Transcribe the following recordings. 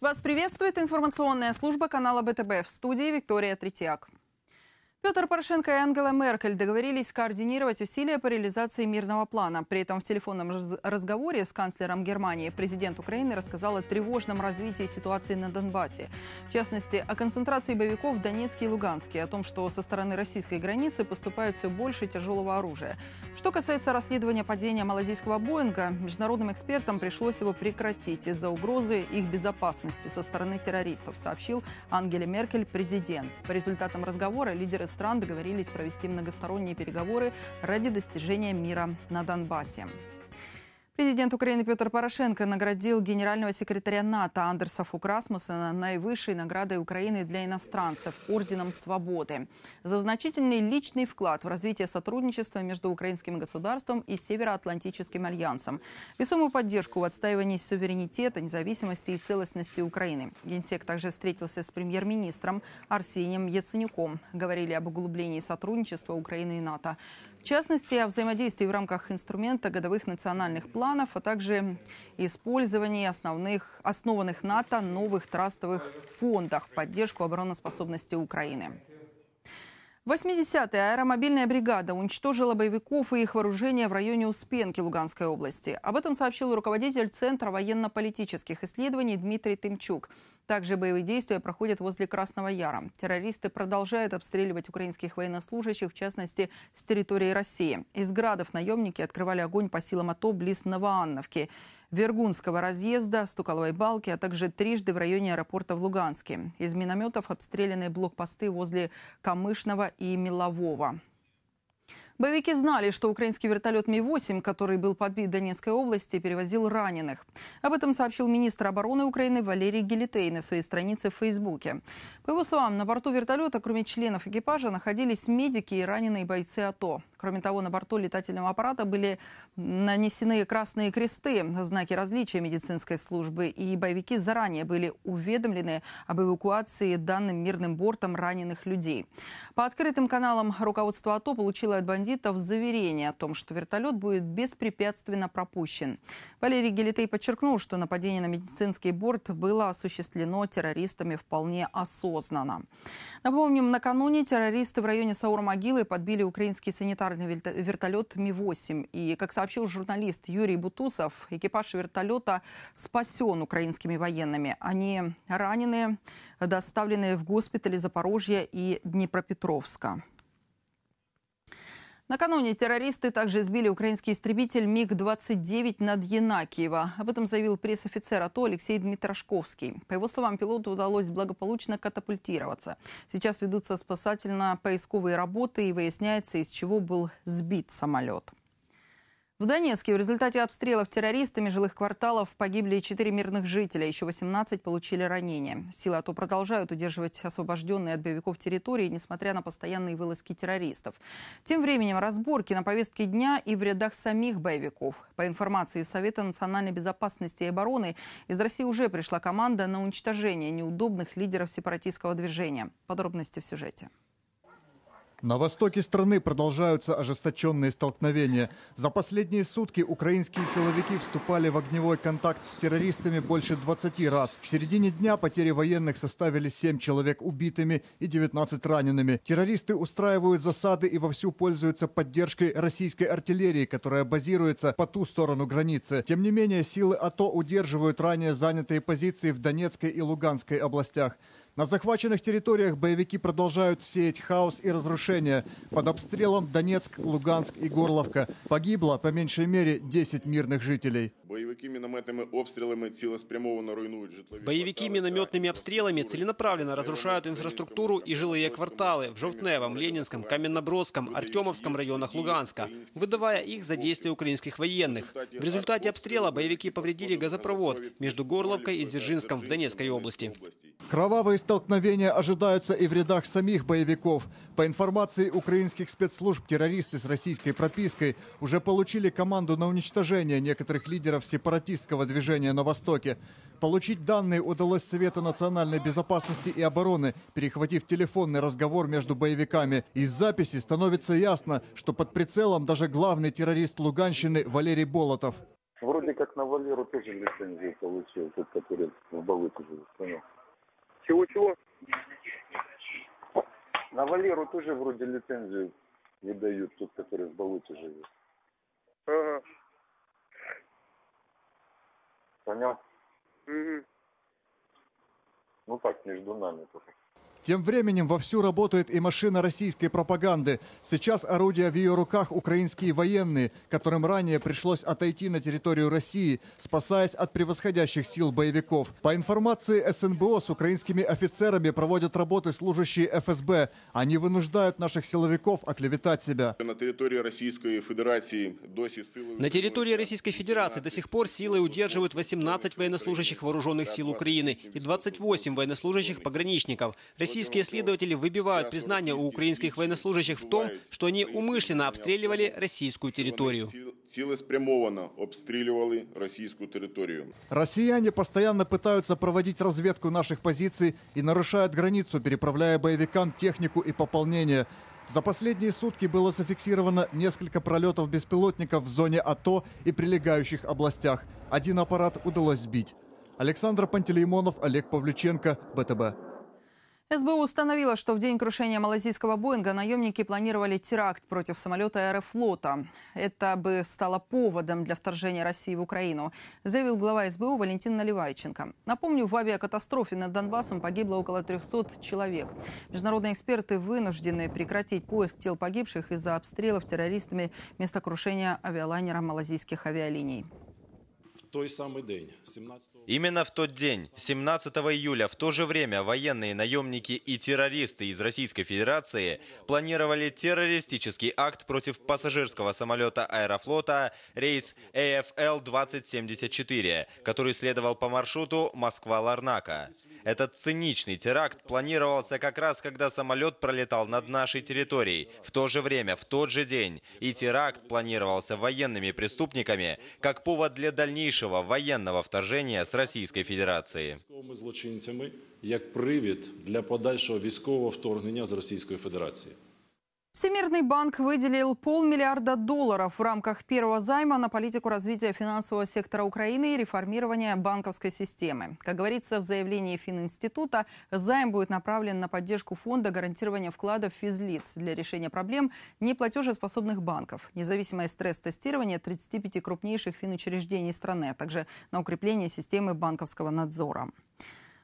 Вас приветствует информационная служба канала БТБ в студии Виктория Третьяк. Петр Порошенко и Ангела Меркель договорились координировать усилия по реализации мирного плана. При этом в телефонном разговоре с канцлером Германии президент Украины рассказал о тревожном развитии ситуации на Донбассе. В частности, о концентрации боевиков в Донецке и Луганске, о том, что со стороны российской границы поступает все больше тяжелого оружия. Что касается расследования падения малазийского Боинга, международным экспертам пришлось его прекратить из-за угрозы их безопасности со стороны террористов, сообщил Ангеле Меркель президент. По результатам разговора лидеры стран договорились провести многосторонние переговоры ради достижения мира на Донбассе. Президент Украины Петр Порошенко наградил генерального секретаря НАТО Андерса Фукрасмусена наивысшей наградой Украины для иностранцев – Орденом Свободы. За значительный личный вклад в развитие сотрудничества между украинским государством и Североатлантическим альянсом. Весомую поддержку в отстаивании суверенитета, независимости и целостности Украины. Генсек также встретился с премьер-министром Арсением Яценюком. Говорили об углублении сотрудничества Украины и НАТО. В частности, о взаимодействии в рамках инструмента годовых национальных планов, а также использовании основных, основанных НАТО новых трастовых фондах в поддержку обороноспособности Украины. 80-я аэромобильная бригада уничтожила боевиков и их вооружение в районе Успенки Луганской области. Об этом сообщил руководитель Центра военно-политических исследований Дмитрий Тымчук. Также боевые действия проходят возле Красного Яра. Террористы продолжают обстреливать украинских военнослужащих, в частности, с территории России. Из градов наемники открывали огонь по силам АТО близ Новоанновки. Вергунского разъезда, Стуколовой балки, а также трижды в районе аэропорта в Луганске. Из минометов обстреляны блокпосты возле Камышного и Мелового. Боевики знали, что украинский вертолет Ми-8, который был подбит в Донецкой области, перевозил раненых. Об этом сообщил министр обороны Украины Валерий Гелитей на своей странице в Фейсбуке. По его словам, на борту вертолета, кроме членов экипажа, находились медики и раненые бойцы АТО. Кроме того, на борту летательного аппарата были нанесены красные кресты, знаки различия медицинской службы, и боевики заранее были уведомлены об эвакуации данным мирным бортом раненых людей. По открытым каналам руководство АТО получило от бандитов заверение о том, что вертолет будет беспрепятственно пропущен. Валерий Гелитей подчеркнул, что нападение на медицинский борт было осуществлено террористами вполне осознанно. Напомним, накануне террористы в районе Саур-Могилы подбили украинский санитар ударный вертолет Ми-8. И, как сообщил журналист Юрий Бутусов, экипаж вертолета спасен украинскими военными. Они ранены, доставлены в госпитали Запорожья и Днепропетровска. Накануне террористы также сбили украинский истребитель МиГ-29 над Янакиево. Об этом заявил пресс-офицер АТО Алексей Дмитрашковский. По его словам, пилоту удалось благополучно катапультироваться. Сейчас ведутся спасательно-поисковые работы и выясняется, из чего был сбит самолет. В Донецке в результате обстрелов террористами жилых кварталов погибли четыре мирных жителя, еще 18 получили ранения. Силы АТО продолжают удерживать освобожденные от боевиков территории, несмотря на постоянные вылазки террористов. Тем временем разборки на повестке дня и в рядах самих боевиков. По информации Совета национальной безопасности и обороны, из России уже пришла команда на уничтожение неудобных лидеров сепаратистского движения. Подробности в сюжете. На востоке страны продолжаются ожесточенные столкновения. За последние сутки украинские силовики вступали в огневой контакт с террористами больше 20 раз. К середине дня потери военных составили 7 человек убитыми и 19 ранеными. Террористы устраивают засады и вовсю пользуются поддержкой российской артиллерии, которая базируется по ту сторону границы. Тем не менее, силы АТО удерживают ранее занятые позиции в Донецкой и Луганской областях. На захваченных территориях боевики продолжают сеять хаос и разрушения. Под обстрелом Донецк, Луганск и Горловка. Погибло по меньшей мере 10 мирных жителей. Боевики минометными обстрелами целеспрямованно руйнуют житлові Боевики минометными обстрелами целенаправленно разрушают инфраструктуру и жилые кварталы в Жовтневом, Ленинском, Каменнобродском, Артемовском районах Луганска, выдавая их за действия украинских военных. В результате обстрела боевики повредили газопровод между Горловкой и Дзержинском в Донецкой области. Кровавые столкновения ожидаются и в рядах самих боевиков. По информации украинских спецслужб, террористы с российской пропиской уже получили команду на уничтожение некоторых лидеров сепаратистского движения на Востоке. Получить данные удалось Совета национальной безопасности и обороны, перехватив телефонный разговор между боевиками. Из записи становится ясно, что под прицелом даже главный террорист Луганщины Валерий Болотов. Вроде как на Валеру тоже лицензию получил, тот, который в Балыке уже понял. Чего-чего? На Валеру тоже вроде лицензию не дают тот, который в болоте живет. Ага. Понял? Угу. Ну так, между нами только. Тем временем вовсю работает и машина российской пропаганды. Сейчас орудия в ее руках украинские военные, которым ранее пришлось отойти на территорию России, спасаясь от превосходящих сил боевиков. По информации СНБО с украинскими офицерами проводят работы служащие ФСБ. Они вынуждают наших силовиков оклеветать себя. На территории Российской Федерации до сих силы... На территории Российской Федерации до сих пор силы удерживают 18 военнослужащих вооруженных сил Украины и 28 военнослужащих пограничников. Российские следователи выбивают признание у украинских военнослужащих в том, что они умышленно обстреливали российскую территорию. Целеспрямованно обстреливали российскую территорию. Россияне постоянно пытаются проводить разведку наших позиций и нарушают границу, переправляя боевикам технику и пополнение. За последние сутки было зафиксировано несколько пролетов беспилотников в зоне АТО и прилегающих областях. Один аппарат удалось сбить. Александр Пантелеймонов, Олег Павлюченко, БТБ. СБУ установила, что в день крушения малазийского Боинга наемники планировали теракт против самолета аэрофлота. Это бы стало поводом для вторжения России в Украину, заявил глава СБУ Валентин Наливайченко. Напомню, в авиакатастрофе над Донбассом погибло около 300 человек. Международные эксперты вынуждены прекратить поиск тел погибших из-за обстрелов террористами места крушения авиалайнера малазийских авиалиний той самый день, 17 Именно в тот день, 17 июля, в то же время военные наемники и террористы из Российской Федерации планировали террористический акт против пассажирского самолета аэрофлота рейс AFL-2074, который следовал по маршруту Москва-Ларнака. Этот циничный теракт планировался как раз, когда самолет пролетал над нашей территорией, в то же время, в тот же день, и теракт планировался военными преступниками как повод для дальнейшего дальнейшего военного вторжения с Российской Федерации. ...злочинцями як привід для подальшого військового вторгнення з Російської Федерації. Всемирный банк выделил полмиллиарда долларов в рамках первого займа на политику развития финансового сектора Украины и реформирования банковской системы. Как говорится в заявлении Фининститута, займ будет направлен на поддержку фонда гарантирования вкладов физлиц для решения проблем неплатежеспособных банков, независимое стресс-тестирование 35 крупнейших финучреждений страны, а также на укрепление системы банковского надзора.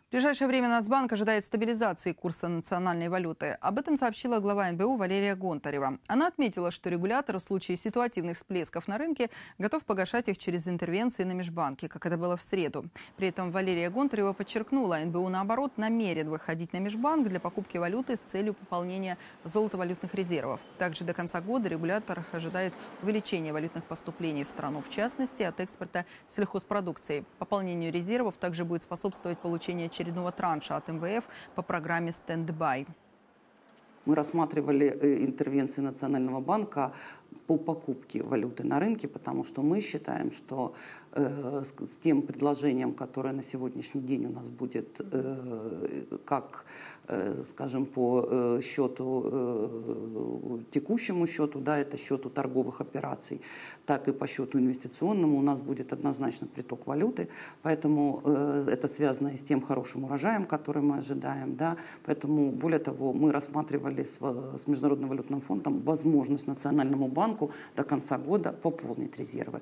В ближайшее время Нацбанк ожидает стабилизации курса национальной валюты. Об этом сообщила глава НБУ Валерия Гонтарева. Она отметила, что регулятор в случае ситуативных всплесков на рынке готов погашать их через интервенции на межбанке, как это было в среду. При этом Валерия Гонтарева подчеркнула, НБУ наоборот намерен выходить на межбанк для покупки валюты с целью пополнения золотовалютных резервов. Также до конца года регулятор ожидает увеличения валютных поступлений в страну, в частности от экспорта сельхозпродукции. Пополнению резервов также будет способствовать получение очередного транша от МВФ по программе «Стендбай». Мы рассматривали э, интервенции Национального банка по покупке валюты на рынке, потому что мы считаем, что Э, с тем предложением, которое на сегодняшний день у нас будет э, как э, скажем, по счету, текущему счету, да, это счету торговых операций, так и по счету инвестиционному у нас будет однозначно приток валюты, поэтому это связано и с тем хорошим урожаем, который мы ожидаем, да, поэтому, более того, мы рассматривали с, с Международным валютным фондом возможность Национальному банку до конца года пополнить резервы.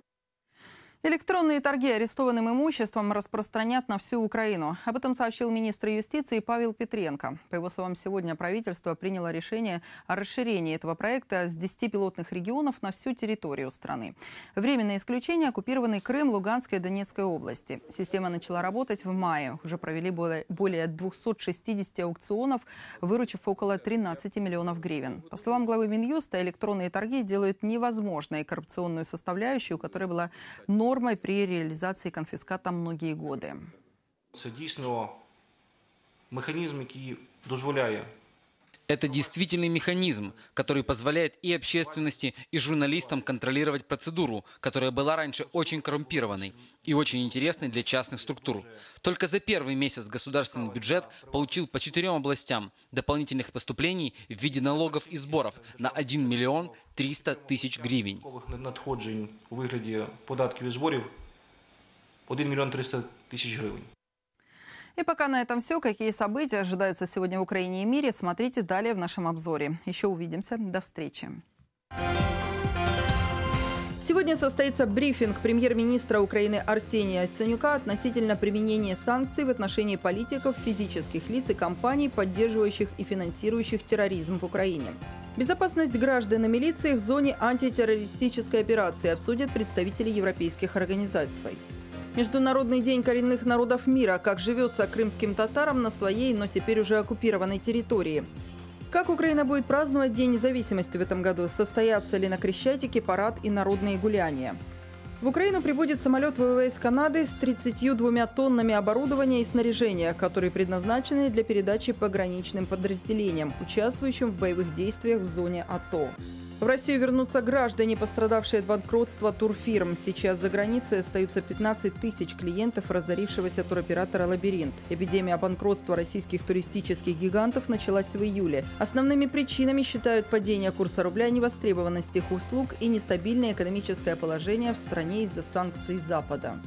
Электронные торги арестованным имуществом распространят на всю Украину. Об этом сообщил министр юстиции Павел Петренко. По его словам, сегодня правительство приняло решение о расширении этого проекта с 10 пилотных регионов на всю территорию страны. Временное исключение – оккупированный Крым, Луганской и Донецкой области. Система начала работать в мае. Уже провели более 260 аукционов, выручив около 13 миллионов гривен. По словам главы Минюста, электронные торги делают невозможной коррупционную составляющую, которая была нормой нормой при реалізації конфіската многі годи. Це дійсно механізм, який дозволяє это действительный механизм, который позволяет и общественности, и журналистам контролировать процедуру, которая была раньше очень коррумпированной и очень интересной для частных структур. Только за первый месяц государственный бюджет получил по четырем областям дополнительных поступлений в виде налогов и сборов на 1 миллион 300 тысяч гривен. Надходжень в виде податков и сборов 1 миллион 300 тысяч гривен. И пока на этом все. Какие события ожидаются сегодня в Украине и мире, смотрите далее в нашем обзоре. Еще увидимся. До встречи. Сегодня состоится брифинг премьер-министра Украины Арсения Ценюка относительно применения санкций в отношении политиков, физических лиц и компаний, поддерживающих и финансирующих терроризм в Украине. Безопасность граждан и милиции в зоне антитеррористической операции обсудят представители европейских организаций. Международный день коренных народов мира. Как живется крымским татарам на своей, но теперь уже оккупированной территории. Как Украина будет праздновать День независимости в этом году? Состоятся ли на Крещатике парад и народные гуляния? В Украину прибудет самолет ВВС Канады с 32 тоннами оборудования и снаряжения, которые предназначены для передачи пограничным подразделениям, участвующим в боевых действиях в зоне АТО. В Россию вернутся граждане, пострадавшие от банкротства турфирм. Сейчас за границей остаются 15 тысяч клиентов разорившегося туроператора «Лабиринт». Эпидемия банкротства российских туристических гигантов началась в июле. Основными причинами считают падение курса рубля, невостребованность их услуг и нестабильное экономическое положение в стране из-за санкций Запада.